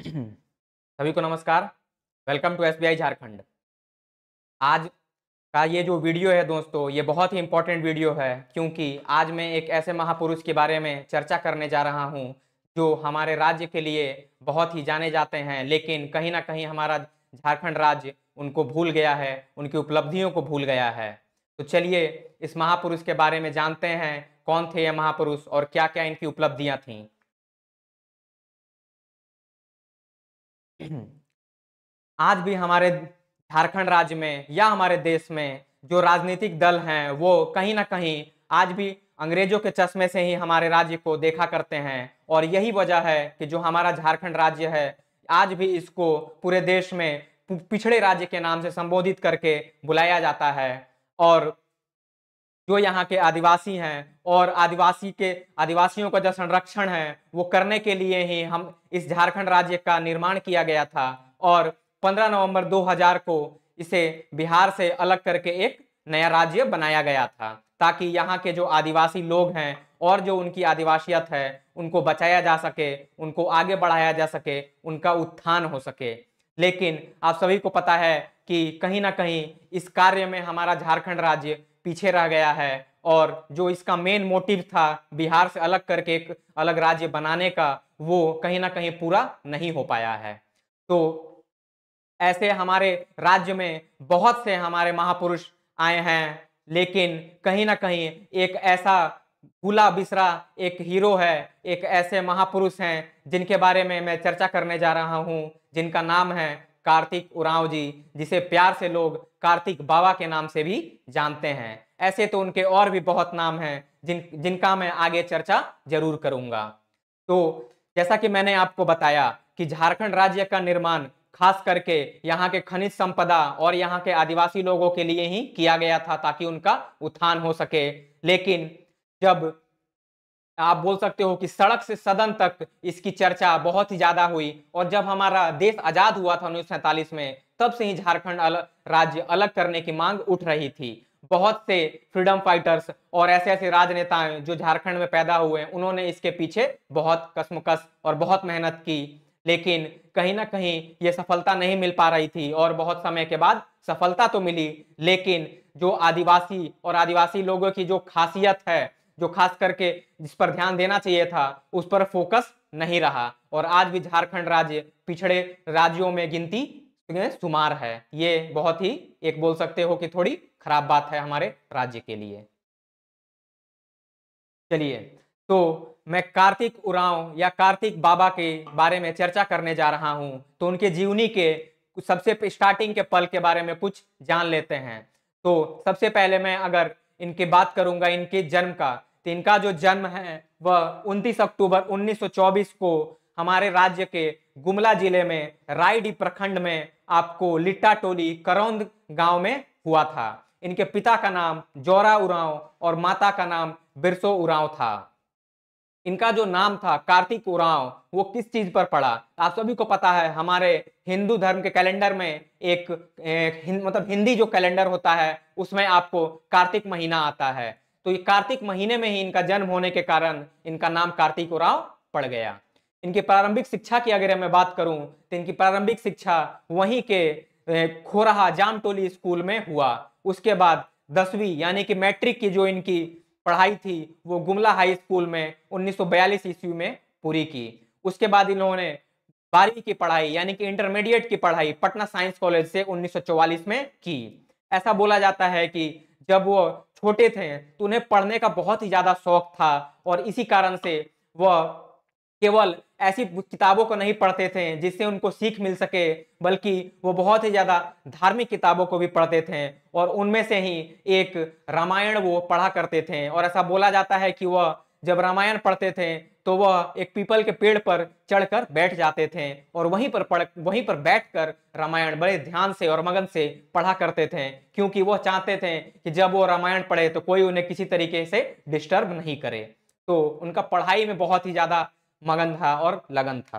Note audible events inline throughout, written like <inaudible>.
सभी को नमस्कार वेलकम टू एस झारखंड आज का ये जो वीडियो है दोस्तों ये बहुत ही इम्पोर्टेंट वीडियो है क्योंकि आज मैं एक ऐसे महापुरुष के बारे में चर्चा करने जा रहा हूँ जो हमारे राज्य के लिए बहुत ही जाने जाते हैं लेकिन कहीं ना कहीं हमारा झारखंड राज्य उनको भूल गया है उनकी उपलब्धियों को भूल गया है तो चलिए इस महापुरुष के बारे में जानते हैं कौन थे ये महापुरुष और क्या क्या इनकी उपलब्धियाँ थीं आज भी हमारे झारखंड राज्य में या हमारे देश में जो राजनीतिक दल हैं वो कहीं ना कहीं आज भी अंग्रेजों के चश्मे से ही हमारे राज्य को देखा करते हैं और यही वजह है कि जो हमारा झारखंड राज्य है आज भी इसको पूरे देश में पिछड़े राज्य के नाम से संबोधित करके बुलाया जाता है और जो यहाँ के आदिवासी हैं और आदिवासी के आदिवासियों का जो संरक्षण है वो करने के लिए ही हम इस झारखंड राज्य का निर्माण किया गया था और 15 नवंबर 2000 को इसे बिहार से अलग करके एक नया राज्य बनाया गया था ताकि यहाँ के जो आदिवासी लोग हैं और जो उनकी आदिवासियत है उनको बचाया जा सके उनको आगे बढ़ाया जा सके उनका उत्थान हो सके लेकिन आप सभी को पता है कि कहीं ना कहीं इस कार्य में हमारा झारखंड राज्य पीछे रह गया है और जो इसका मेन मोटिव था बिहार से अलग करके एक अलग राज्य बनाने का वो कहीं ना कहीं पूरा नहीं हो पाया है तो ऐसे हमारे राज्य में बहुत से हमारे महापुरुष आए हैं लेकिन कहीं ना कहीं एक ऐसा भूला बिसरा एक हीरो है एक ऐसे महापुरुष हैं जिनके बारे में मैं चर्चा करने जा रहा हूं जिनका नाम है कार्तिक उरांव जी जिसे प्यार से लोग कार्तिक बाबा के नाम से भी जानते हैं ऐसे तो उनके और भी बहुत नाम हैं जिन जिनका मैं आगे चर्चा जरूर करूंगा तो जैसा कि मैंने आपको बताया कि झारखंड राज्य का निर्माण खास करके यहाँ के खनिज संपदा और यहाँ के आदिवासी लोगों के लिए ही किया गया था ताकि उनका उत्थान हो सके लेकिन जब आप बोल सकते हो कि सड़क से सदन तक इसकी चर्चा बहुत ही ज्यादा हुई और जब हमारा देश आजाद हुआ था उन्नीस में तब से ही झारखंड अलग राज्य अलग करने की मांग उठ रही थी बहुत से फ्रीडम फाइटर्स और ऐसे ऐसे राजनेताएं जो झारखंड में पैदा हुए हैं उन्होंने इसके पीछे बहुत कसमकस और बहुत मेहनत की लेकिन कहीं ना कहीं ये सफलता नहीं मिल पा रही थी और बहुत समय के बाद सफलता तो मिली लेकिन जो आदिवासी और आदिवासी लोगों की जो खासियत है जो खास करके जिस पर ध्यान देना चाहिए था उस पर फोकस नहीं रहा और आज भी झारखंड राज्य पिछड़े राज्यों में गिनती सुमार है ये बहुत ही एक बोल सकते हो कि थोड़ी खराब बात है हमारे राज्य के लिए चलिए तो मैं कार्तिक उराव या कार्तिक बाबा के बारे में चर्चा करने जा रहा हूं तो उनके जीवनी के सबसे स्टार्टिंग के पल के बारे में कुछ जान लेते हैं तो सबसे पहले मैं अगर इनके बात करूंगा इनके जन्म का तो इनका जो जन्म है वह 29 अक्टूबर 1924 को हमारे राज्य के गुमला जिले में रायडी प्रखंड में आपको लिट्टा टोली करौंद गांव में हुआ था इनके पिता का नाम जोरा उराव और माता का नाम बिरसो उराव था इनका जो नाम था कार्तिक उराव वो किस चीज पर पड़ा आप सभी को पता है हमारे हिंदू धर्म के कैलेंडर में एक, एक हिं, मतलब हिंदी जो कैलेंडर होता है उसमें आपको कार्तिक महीना आता है तो ये कार्तिक महीने में ही इनका जन्म होने के कारण इनका नाम कार्तिक उराव पड़ गया इनकी प्रारंभिक शिक्षा की अगर मैं बात करूं तो इनकी प्रारंभिक शिक्षा वहीं के खोरहा जामटोली स्कूल में हुआ उसके बाद दसवीं यानी कि मैट्रिक की जो इनकी पढ़ाई थी वो गुमला हाई स्कूल में 1942 ईस्वी में पूरी की उसके बाद इन्होंने बारहवीं की पढ़ाई यानी कि इंटरमीडिएट की पढ़ाई पटना साइंस कॉलेज से 1944 में की ऐसा बोला जाता है कि जब वो छोटे थे तो उन्हें पढ़ने का बहुत ही ज्यादा शौक था और इसी कारण से वह केवल ऐसी किताबों को नहीं पढ़ते थे जिससे उनको सीख मिल सके बल्कि वो बहुत ही ज़्यादा धार्मिक किताबों को भी पढ़ते थे और उनमें से ही एक रामायण वो पढ़ा करते थे और ऐसा बोला जाता है कि वह जब रामायण पढ़ते थे तो वह एक पीपल के पेड़ पर चढ़कर बैठ जाते थे और वहीं पर पढ़ वहीं पर बैठकर रामायण बड़े ध्यान से और मगन से पढ़ा करते थे क्योंकि वह चाहते थे कि जब वो रामायण पढ़े तो कोई उन्हें किसी तरीके से डिस्टर्ब नहीं करे तो उनका पढ़ाई में बहुत ही ज़्यादा मगन था और लगन था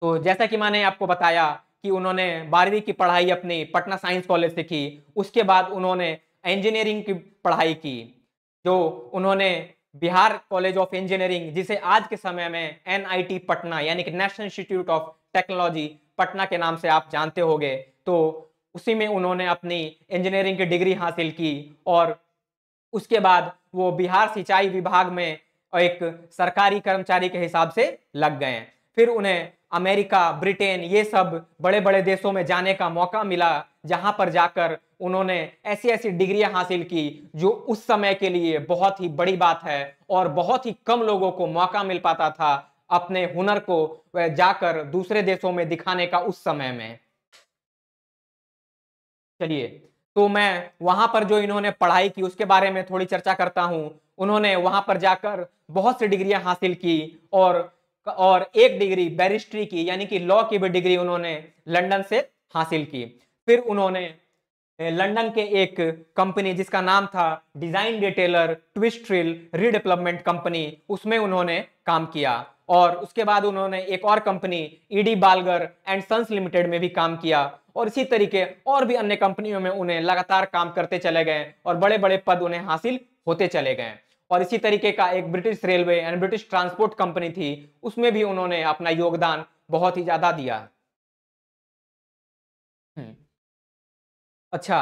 तो जैसा कि मैंने आपको बताया कि उन्होंने बारहवीं की पढ़ाई अपनी पटना साइंस कॉलेज से की उसके बाद उन्होंने इंजीनियरिंग की पढ़ाई की जो उन्होंने बिहार कॉलेज ऑफ इंजीनियरिंग जिसे आज के समय में एनआईटी पटना यानी कि national institute of technology Patna के नाम से आप जानते होंगे तो उसी में उन्होंने अपनी इंजीनियरिंग की डिग्री हासिल की और उसके बाद वो बिहार सिंचाई विभाग में और एक सरकारी कर्मचारी के हिसाब से लग गए हैं फिर उन्हें अमेरिका ब्रिटेन ये सब बड़े बड़े देशों में जाने का मौका मिला जहां पर जाकर उन्होंने ऐसी ऐसी डिग्रियां हासिल की जो उस समय के लिए बहुत ही बड़ी बात है और बहुत ही कम लोगों को मौका मिल पाता था अपने हुनर को जाकर दूसरे देशों में दिखाने का उस समय में चलिए तो मैं वहां पर जो इन्होंने पढ़ाई की उसके बारे में थोड़ी चर्चा करता हूँ उन्होंने वहां पर जाकर बहुत सी डिग्रियां हासिल की और और एक डिग्री बैरिस्ट्री की यानी कि लॉ की भी डिग्री उन्होंने लंदन से हासिल की फिर उन्होंने लंदन के एक कंपनी जिसका नाम था डिजाइन रिटेलर ट्विस्ट्रिल रीडेवलपमेंट कंपनी उसमें उन्होंने काम किया और उसके बाद उन्होंने एक और कंपनी ईडी बालगर एंड सन्स लिमिटेड में भी काम किया और इसी तरीके और भी अन्य कंपनियों में उन्हें लगातार काम करते चले गए और बड़े बड़े पद उन्हें हासिल होते चले गए और इसी तरीके का एक British railway and British transport company थी उसमें भी उन्होंने अपना योगदान बहुत ही ज्यादा दिया हम्म। अच्छा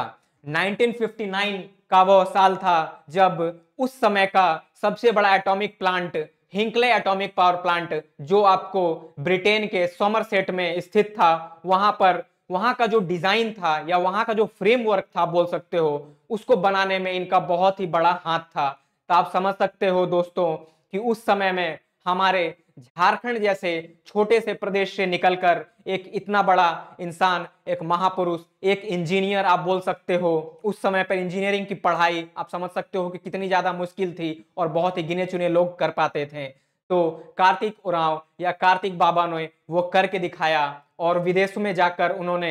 1959 का वह साल था जब उस समय का सबसे बड़ा atomic plant Hinkley atomic power plant जो आपको ब्रिटेन के सोमरसेट में स्थित था वहां पर वहां का जो डिजाइन था या वहां का जो फ्रेमवर्क था बोल सकते हो उसको बनाने में इनका बहुत ही बड़ा हाथ था तो आप समझ सकते हो दोस्तों कि उस समय में हमारे झारखंड जैसे छोटे से प्रदेश से निकलकर एक इतना बड़ा इंसान एक महापुरुष एक इंजीनियर आप बोल सकते हो उस समय पर इंजीनियरिंग की पढ़ाई आप समझ सकते हो कि कितनी ज़्यादा मुश्किल थी और बहुत ही गिने चुने लोग कर पाते थे तो कार्तिक उराव या कार्तिक बाबा ने वो करके दिखाया और विदेशों में जाकर उन्होंने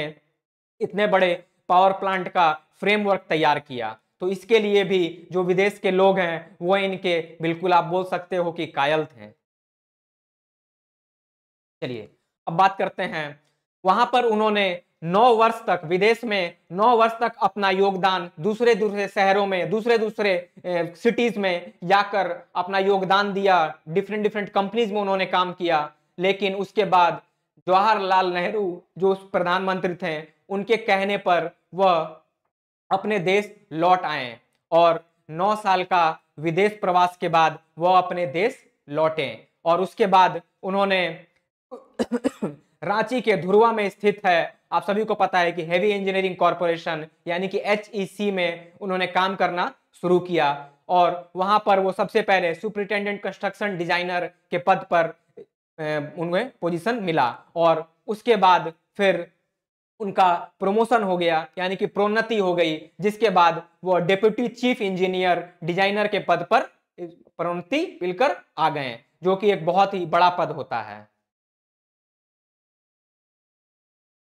इतने बड़े पावर प्लांट का फ्रेमवर्क तैयार किया तो इसके लिए भी जो विदेश के लोग हैं वो इनके बिल्कुल आप बोल सकते हो कि कायल थे चलिए अब बात करते हैं वहां पर उन्होंने नौ वर्ष तक विदेश में नौ वर्ष तक अपना योगदान दूसरे दूसरे शहरों में दूसरे दूसरे सिटीज में जाकर अपना योगदान दिया डिफरेंट डिफरेंट कंपनीज में उन्होंने काम किया लेकिन उसके बाद जवाहरलाल नेहरू जो प्रधानमंत्री थे उनके कहने पर वह अपने देश लौट आए और नौ साल का विदेश प्रवास के बाद वह अपने देश लौटे और उसके बाद उन्होंने <coughs> रांची के धुरवा में स्थित है आप सभी को पता है कि हेवी इंजीनियरिंग कॉरपोरेशन यानी कि एच e में उन्होंने काम करना शुरू किया और वहां पर वो सबसे पहले सुप्रिटेंडेंट कंस्ट्रक्शन डिजाइनर के पद पर उन्हें पोजीशन मिला और उसके बाद फिर उनका प्रमोशन हो गया यानी कि प्रोन्नति हो गई जिसके बाद वो डेप्यूटी चीफ इंजीनियर डिजाइनर के पद पर प्रोन्नति मिलकर आ गए जो कि एक बहुत ही बड़ा पद होता है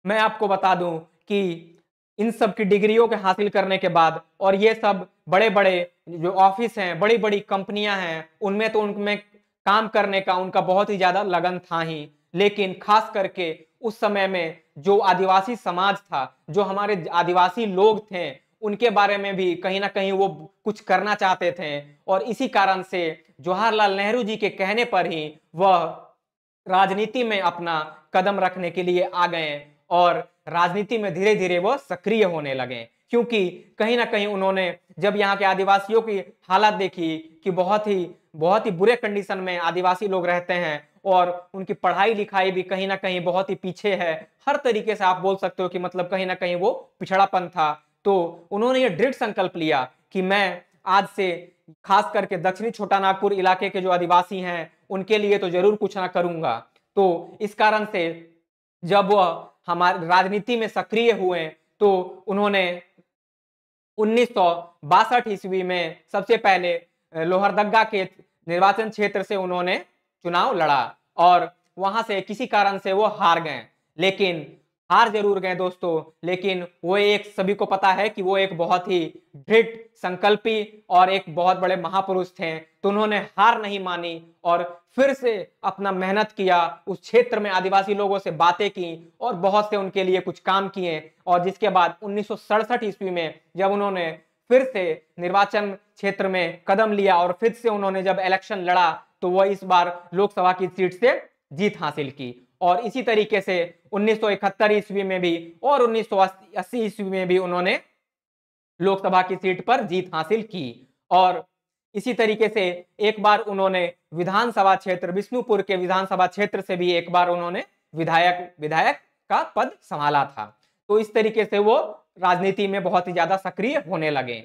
मैं आपको बता दूं कि इन सब की डिग्रियों के हासिल करने के बाद और ये सब बड़े बड़े जो ऑफिस हैं बड़ी बड़ी कंपनियां हैं उनमें तो उनमें काम करने का उनका बहुत ही ज़्यादा लगन था ही लेकिन खास करके उस समय में जो आदिवासी समाज था जो हमारे आदिवासी लोग थे उनके बारे में भी कहीं ना कहीं वो कुछ करना चाहते थे और इसी कारण से जवाहरलाल नेहरू जी के कहने पर ही वह राजनीति में अपना कदम रखने के लिए आ गए और राजनीति में धीरे धीरे वो सक्रिय होने लगे क्योंकि कहीं ना कहीं उन्होंने जब यहाँ के आदिवासियों की हालत देखी कि बहुत ही बहुत ही बुरे कंडीशन में आदिवासी लोग रहते हैं और उनकी पढ़ाई लिखाई भी कहीं ना कहीं बहुत ही पीछे है हर तरीके से आप बोल सकते हो कि मतलब कहीं ना कहीं वो पिछड़ापन था तो उन्होंने ये दृढ़ संकल्प लिया कि मैं आज से खास करके दक्षिणी छोटा नागपुर इलाके के जो आदिवासी हैं उनके लिए तो जरूर कुछ ना करूंगा तो इस कारण से जब वह हमारे राजनीति में सक्रिय हुए तो उन्होंने उन्नीस सौ ईस्वी में सबसे पहले लोहरदगा के निर्वाचन क्षेत्र से उन्होंने चुनाव लड़ा और वहां से किसी कारण से वो हार गए लेकिन हार जरूर गए दोस्तों लेकिन वो एक सभी को पता है कि वो एक बहुत ही दृढ़ संकल्पी और एक बहुत बड़े महापुरुष थे तो उन्होंने हार नहीं मानी और फिर से अपना मेहनत किया उस क्षेत्र में आदिवासी लोगों से बातें की और बहुत से उनके लिए कुछ काम किए और जिसके बाद उन्नीस ईस्वी में जब उन्होंने फिर से निर्वाचन क्षेत्र में कदम लिया और फिर से उन्होंने जब इलेक्शन लड़ा तो वह इस बार लोकसभा की सीट से जीत हासिल की और इसी तरीके से 1971 ईस्वी में भी और 1980 ईस्वी में भी उन्होंने लोकसभा की सीट पर जीत हासिल की और इसी तरीके से एक बार उन्होंने विधानसभा क्षेत्र विष्णुपुर के विधानसभा क्षेत्र से भी एक बार उन्होंने विधायक विधायक का पद संभाला था तो इस तरीके से वो राजनीति में बहुत ही ज्यादा सक्रिय होने लगे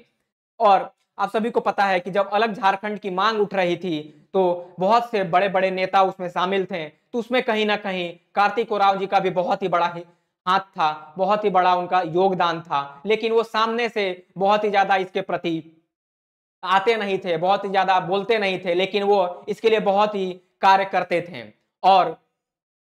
और आप सभी को पता है कि जब अलग झारखंड की मांग उठ रही थी तो बहुत से बड़े बड़े नेता उसमें शामिल थे तो उसमें कहीं ना कहीं कार्तिक उराव जी का भी बहुत ही बड़ा हाथ था बहुत ही बड़ा उनका योगदान था लेकिन वो सामने से बहुत ही ज्यादा इसके प्रति आते नहीं थे बहुत ही ज्यादा बोलते नहीं थे लेकिन वो इसके लिए बहुत ही कार्य करते थे और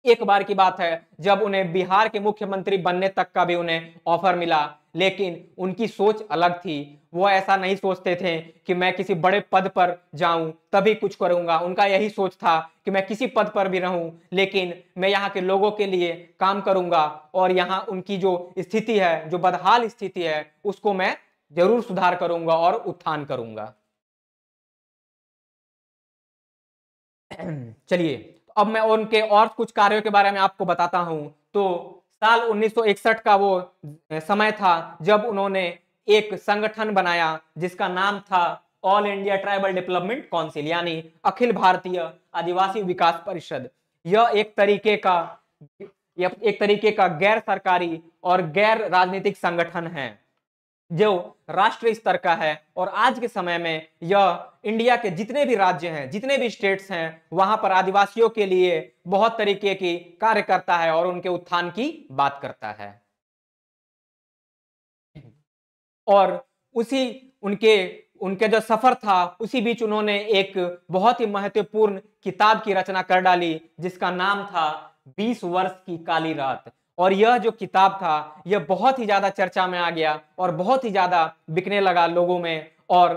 एक बार की बात है जब उन्हें बिहार के मुख्यमंत्री बनने तक का भी उन्हें ऑफर मिला लेकिन उनकी सोच अलग थी वो ऐसा नहीं सोचते थे कि मैं किसी बड़े पद पर जाऊं तभी कुछ करूंगा उनका यही सोच था कि मैं किसी पद पर भी रहूं लेकिन मैं यहाँ के लोगों के लिए काम करूंगा और यहाँ उनकी जो स्थिति है जो बदहाल स्थिति है उसको मैं जरूर सुधार करूंगा और उत्थान करूंगा <clears throat> चलिए अब मैं उनके और कुछ कार्यों के बारे में आपको बताता हूँ तो साल 1961 का वो समय था जब उन्होंने एक संगठन बनाया जिसका नाम था all India tribal development council यानी अखिल भारतीय आदिवासी विकास परिषद यह एक तरीके का एक तरीके का गैर सरकारी और गैर राजनीतिक संगठन है जो राष्ट्रीय स्तर का है और आज के समय में यह इंडिया के जितने भी राज्य हैं जितने भी स्टेट्स हैं वहां पर आदिवासियों के लिए बहुत तरीके की कार्य करता है और उनके उत्थान की बात करता है और उसी उनके उनके जो सफर था उसी बीच उन्होंने एक बहुत ही महत्वपूर्ण किताब की रचना कर डाली जिसका नाम था बीस वर्ष की काली रात और यह जो किताब था यह बहुत ही ज्यादा चर्चा में आ गया और बहुत ही ज्यादा बिकने लगा लोगों में और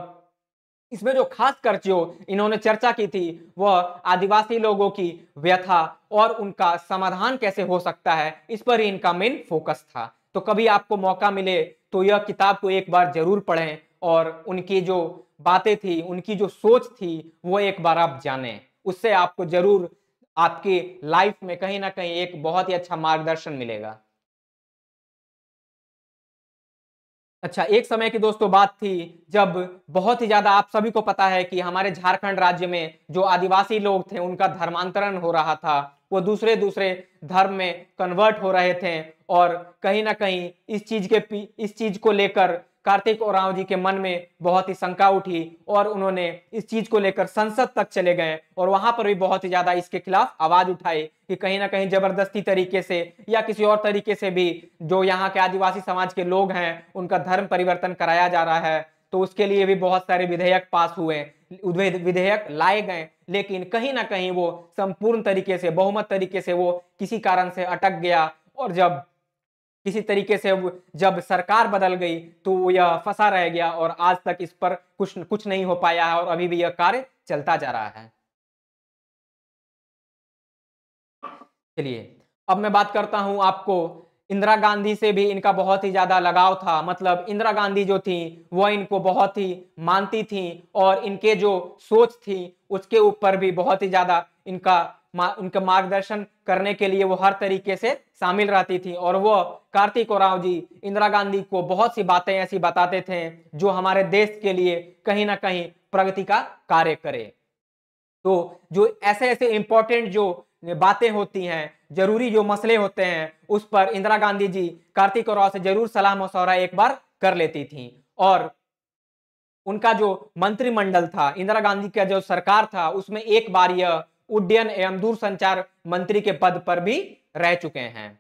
इसमें जो खास कर जो इन्होंने चर्चा की थी वह आदिवासी लोगों की व्यथा और उनका समाधान कैसे हो सकता है इस पर ही इनका मेन फोकस था तो कभी आपको मौका मिले तो यह किताब को एक बार जरूर पढ़ें और उनकी जो बातें थी उनकी जो सोच थी वो एक बार आप जानें उससे आपको जरूर आपकी लाइफ में कहीं ना कहीं एक बहुत ही अच्छा मार्गदर्शन मिलेगा अच्छा एक समय की दोस्तों बात थी जब बहुत ही ज्यादा आप सभी को पता है कि हमारे झारखंड राज्य में जो आदिवासी लोग थे उनका धर्मांतरण हो रहा था वो दूसरे दूसरे धर्म में कन्वर्ट हो रहे थे और कहीं ना कहीं इस चीज के इस चीज को लेकर कार्तिक राव जी के मन में बहुत ही शंका उठी और उन्होंने इस चीज को लेकर संसद तक चले गए और वहां पर भी बहुत ही ज्यादा इसके खिलाफ आवाज उठाई कि कहीं ना कहीं जबरदस्ती तरीके से या किसी और तरीके से भी जो यहाँ के आदिवासी समाज के लोग हैं उनका धर्म परिवर्तन कराया जा रहा है तो उसके लिए भी बहुत सारे विधेयक पास हुए विधेयक लाए गए लेकिन कहीं ना कहीं वो संपूर्ण तरीके से बहुमत तरीके से वो किसी कारण से अटक गया और जब किसी तरीके से जब सरकार बदल गई तो यह फंसा रह गया और आज तक इस पर कुछ कुछ नहीं हो पाया है और अभी भी यह कार्य चलता जा रहा है चलिए अब मैं बात करता हूं आपको इंदिरा गांधी से भी इनका बहुत ही ज्यादा लगाव था मतलब इंदिरा गांधी जो थी वह इनको बहुत ही मानती थी और इनके जो सोच थी उसके ऊपर भी बहुत ही ज्यादा इनका उनका मार्गदर्शन करने के लिए वो हर तरीके से शामिल रहती थी और वो कार्तिक राव जी इंदिरा गांधी को बहुत सी बातें ऐसी बताते थे जो हमारे देश के लिए कहीं ना कहीं प्रगति का कार्य करे तो जो ऐसे ऐसे इंपॉर्टेंट जो बातें होती हैं जरूरी जो मसले होते हैं उस पर इंदिरा गांधी जी कार्तिक और राव से जरूर सलाह मशौरा एक बार कर लेती थी और उनका जो मंत्रिमंडल था इंदिरा गांधी का जो सरकार था उसमें एक बार यह उड्डयन एवं दूर संचार मंत्री के पद पर भी रह चुके हैं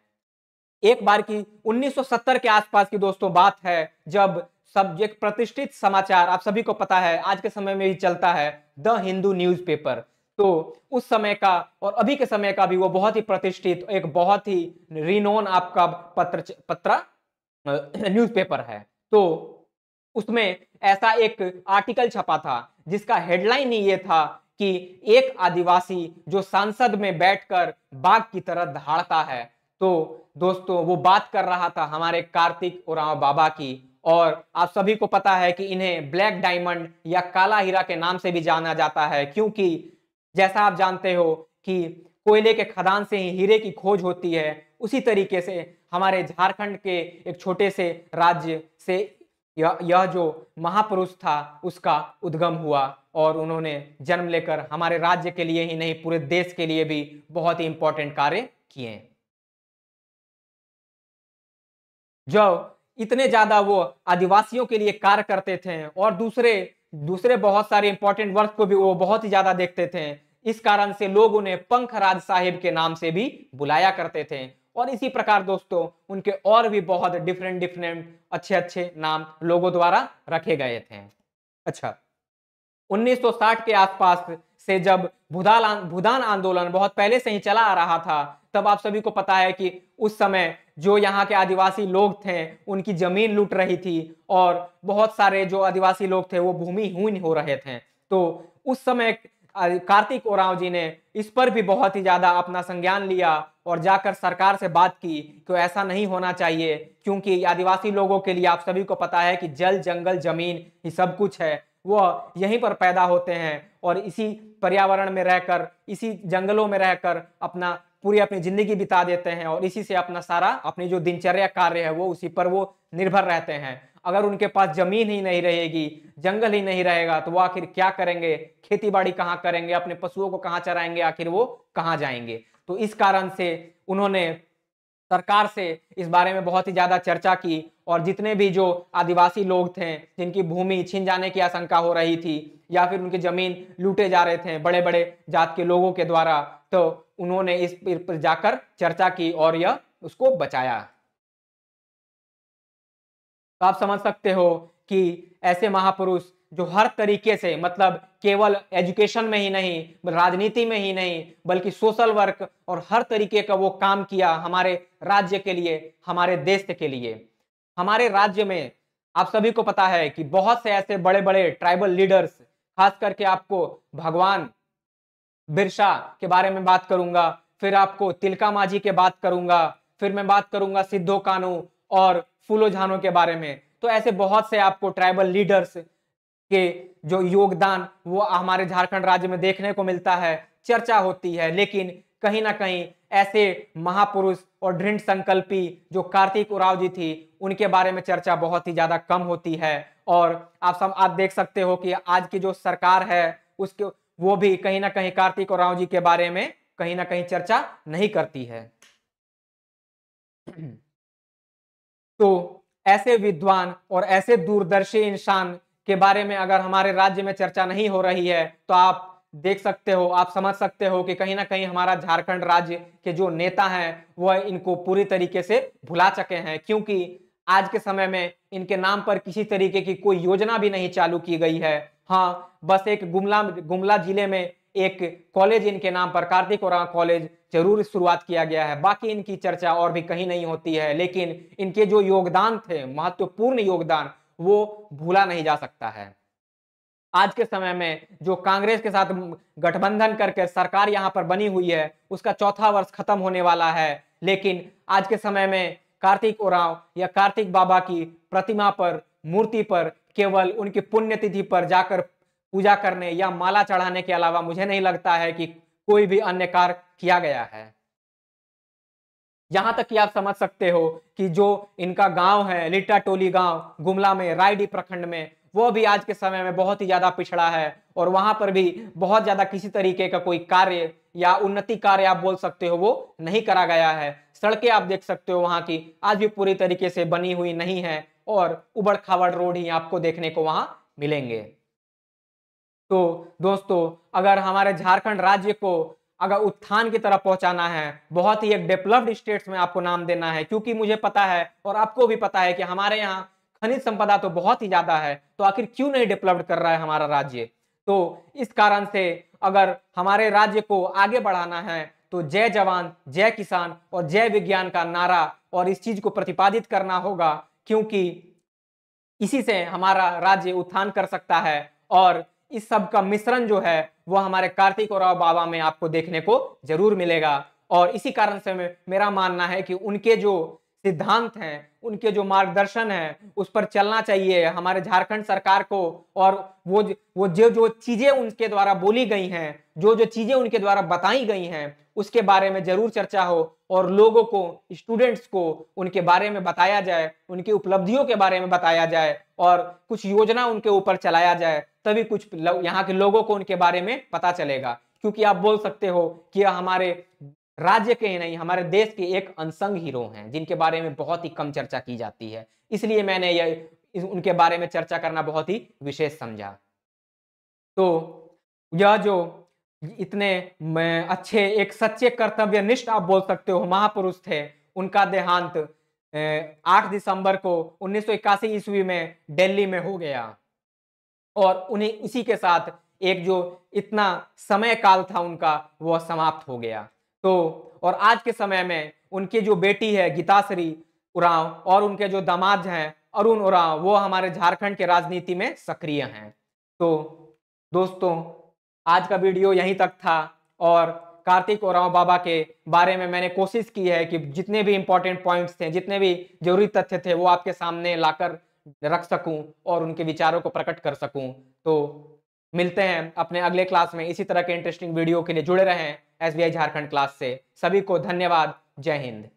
एक बार की 1970 के आसपास की दोस्तों बात है जब सब एक प्रतिष्ठित समाचार आप सभी को पता है आज के समय में ही चलता है द हिंदू न्यूज़पेपर तो उस समय का और अभी के समय का भी वो बहुत ही प्रतिष्ठित एक बहुत ही रिनोन आपका पत्र पत्रा न्यूज़पेपर है तो उसमें ऐसा एक आर्टिकल छपा था जिसका हेडलाइन ही ये था कि एक आदिवासी जो सांसद में बैठकर बाघ की तरह दहाड़ता है तो दोस्तों वो बात कर रहा था हमारे कार्तिक उराव बाबा की और आप सभी को पता है कि इन्हें ब्लैक डायमंड या काला हीरा के नाम से भी जाना जाता है क्योंकि जैसा आप जानते हो कि कोयले के खदान से ही हीरे की खोज होती है उसी तरीके से हमारे झारखंड के एक छोटे से राज्य से यह जो महापुरुष था उसका उद्गम हुआ और उन्होंने जन्म लेकर हमारे राज्य के लिए ही नहीं पूरे देश के लिए भी बहुत ही इंपॉर्टेंट कार्य किए जो इतने ज्यादा वो आदिवासियों के लिए कार्य करते थे और दूसरे दूसरे बहुत सारे इंपॉर्टेंट वर्क को भी वो बहुत ही ज्यादा देखते थे इस कारण से लोग उन्हें पंख राज साहिब के नाम से भी बुलाया करते थे और इसी प्रकार दोस्तों उनके और भी बहुत डिफरेंट डिफरेंट अच्छे अच्छे नाम लोगों द्वारा रखे गए थे अच्छा 1960 के आसपास से जब भूदान भूदान आंदोलन बहुत पहले से ही चला आ रहा था तब आप सभी को पता है कि उस समय जो यहाँ के आदिवासी लोग थे उनकी जमीन लूट रही थी और बहुत सारे जो आदिवासी लोग थे वो भूमिहीन हो रहे थे तो उस समय कार्तिक ओराव जी ने इस पर भी बहुत ही ज़्यादा अपना संज्ञान लिया और जाकर सरकार से बात की कि ऐसा नहीं होना चाहिए क्योंकि आदिवासी लोगों के लिए आप सभी को पता है कि जल जंगल जमीन ही सब कुछ है वह यहीं पर पैदा होते हैं और इसी पर्यावरण में रहकर इसी जंगलों में रहकर अपना पूरी अपनी जिंदगी बिता देते हैं और इसी से अपना सारा अपनी जो दिनचर्या कार्य है वो उसी पर वो निर्भर रहते हैं अगर उनके पास जमीन ही नहीं रहेगी जंगल ही नहीं रहेगा तो वो आखिर क्या करेंगे खेती बाड़ी कहाँ करेंगे अपने पशुओं को कहाँ चराएंगे आखिर वो कहाँ जाएंगे तो इस कारण से उन्होंने सरकार से इस बारे में बहुत ही ज़्यादा चर्चा की और जितने भी जो आदिवासी लोग थे जिनकी भूमि छिन जाने की आशंका हो रही थी या फिर उनकी ज़मीन लूटे जा रहे थे बड़े बड़े जात के लोगों के द्वारा तो उन्होंने इस पर जाकर चर्चा की और यह उसको बचाया तो आप समझ सकते हो कि ऐसे महापुरुष जो हर तरीके से मतलब केवल एजुकेशन में ही नहीं राजनीति में ही नहीं बल्कि सोशल वर्क और हर तरीके का वो काम किया हमारे राज्य के लिए हमारे देश के लिए हमारे राज्य में आप सभी को पता है कि बहुत से ऐसे बड़े बड़े ट्राइबल लीडर्स खास करके आपको भगवान बिरसा के बारे में बात करूंगा फिर आपको तिलका माझी के बात करूंगा फिर मैं बात करूंगा सिद्धो कानू और फूलो झानो के बारे में तो ऐसे बहुत से आपको ट्राइबल लीडर्स के जो योगदान वो हमारे झारखंड राज्य में देखने को मिलता है चर्चा होती है लेकिन कहीं ना कहीं ऐसे महापुरुष और दृढ़ संकल्पी जो कार्तिक उराव जी थी उनके बारे में चर्चा बहुत ही ज्यादा कम होती है और आप सब आप देख सकते हो कि आज की जो सरकार है उसके वो भी कहीं ना कहीं कार्तिक उराव जी के बारे में कहीं ना कहीं चर्चा नहीं करती है <clears throat> तो ऐसे विद्वान और ऐसे दूरदर्शी इंसान के बारे में अगर हमारे राज्य में चर्चा नहीं हो रही है तो आप देख सकते हो आप समझ सकते हो कि कहीं ना कहीं हमारा झारखंड राज्य के जो नेता हैं वह इनको पूरी तरीके से भुला चुके हैं क्योंकि आज के समय में इनके नाम पर किसी तरीके की कोई योजना भी नहीं चालू की गई है हाँ बस एक गुमला गुमला जिले में एक कॉलेज इनके नाम पर कार्तिक और कॉलेज जरूर शुरुआत किया गया है बाकी इनकी चर्चा और भी कहीं नहीं होती है लेकिन इनके जो योगदान थे महत्वपूर्ण योगदान वो भूला नहीं जा सकता है आज के समय में जो कांग्रेस के साथ गठबंधन करके सरकार यहाँ पर बनी हुई है उसका चौथा वर्ष खत्म होने वाला है लेकिन आज के समय में कार्तिक उराव या कार्तिक बाबा की प्रतिमा पर मूर्ति पर केवल उनकी पुण्यतिथि पर जाकर पूजा करने या माला चढ़ाने के अलावा मुझे नहीं लगता है कि कोई भी अन्य कार्य किया गया है यहां तक कि आप समझ सकते हो कि जो इनका गांव है लिट्टा टोली गांव गुमला में रायडी प्रखंड में वो भी आज के समय में बहुत ही ज्यादा पिछड़ा है और वहां पर भी बहुत ज्यादा किसी तरीके का कोई कार्य या उन्नति कार्य आप बोल सकते हो वो नहीं करा गया है सड़कें आप देख सकते हो वहां की आज भी पूरी तरीके से बनी हुई नहीं है और उबड़ खाबड़ रोड ही आपको देखने को वहां मिलेंगे तो दोस्तों अगर हमारे झारखंड राज्य को अगर उत्थान की तरफ पहुंचाना है बहुत ही एक डेवलप्ड स्टेट्स में आपको नाम देना है क्योंकि मुझे पता है और आपको भी पता है कि हमारे यहाँ खनिज संपदा तो बहुत ही ज्यादा है तो आखिर क्यों नहीं डेवलप्ड कर रहा है हमारा राज्य तो इस कारण से अगर हमारे राज्य को आगे बढ़ाना है तो जय जवान जय किसान और जय विज्ञान का नारा और इस चीज को प्रतिपादित करना होगा क्योंकि इसी से हमारा राज्य उत्थान कर सकता है और इस सब का मिश्रण जो है वो हमारे कार्तिक और बाबा में आपको देखने को जरूर मिलेगा और इसी कारण से मेरा मानना है कि उनके जो सिद्धांत हैं उनके जो मार्गदर्शन है उस पर चलना चाहिए हमारे झारखंड सरकार को और वो वो जो जो चीज़ें उनके द्वारा बोली गई हैं जो जो चीज़ें उनके द्वारा बताई गई हैं उसके बारे में जरूर चर्चा हो और लोगों को स्टूडेंट्स को उनके बारे में बताया जाए उनकी उपलब्धियों के बारे में बताया जाए और कुछ योजना उनके ऊपर चलाया जाए तभी कुछ यहाँ के लोगों को उनके बारे में पता चलेगा क्योंकि आप बोल सकते हो कि हमारे राज्य के नहीं हमारे देश के एक अनसंग हीरो हैं जिनके बारे में बहुत ही कम चर्चा की जाती है इसलिए मैंने ये उनके बारे में चर्चा करना बहुत ही विशेष समझा तो यह जो इतने अच्छे एक सच्चे कर्तव्य निष्ठ आप बोल सकते हो महापुरुष थे उनका देहांत 8 दिसंबर को उन्नीस ईस्वी में दिल्ली में हो गया और उन्हें इसी के साथ एक जो इतना समय काल था उनका वह समाप्त हो गया तो और आज के समय में उनकी जो बेटी है गीताश्री उराव और उनके जो दामाद हैं अरुण उराव वो हमारे झारखंड के राजनीति में सक्रिय हैं तो दोस्तों आज का वीडियो यहीं तक था और कार्तिक और राव बाबा के बारे में मैंने कोशिश की है कि जितने भी इंपॉर्टेंट पॉइंट्स थे जितने भी जरूरी तथ्य थे वो आपके सामने लाकर रख सकूं और उनके विचारों को प्रकट कर सकूं तो मिलते हैं अपने अगले क्लास में इसी तरह के इंटरेस्टिंग वीडियो के लिए जुड़े रहें एस झारखंड क्लास से सभी को धन्यवाद जय हिंद